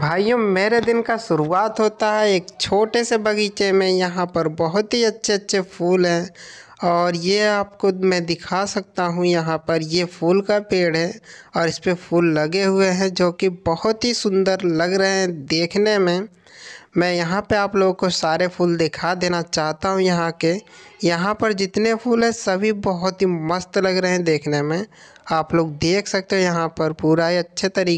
भाइयों मेरे दिन का शुरुआत होता है एक छोटे से बगीचे में यहाँ पर बहुत ही अच्छे अच्छे फूल हैं और ये आपको मैं दिखा सकता हूँ यहाँ पर ये फूल का पेड़ है और इस पर फूल लगे हुए हैं जो कि बहुत ही सुंदर लग रहे हैं देखने में मैं यहाँ पे आप लोगों को सारे फूल दिखा देना चाहता हूँ यहाँ के यहाँ पर जितने फूल हैं सभी बहुत ही मस्त लग रहे हैं देखने में आप लोग देख सकते हो यहाँ पर पूरा ही अच्छे तरीके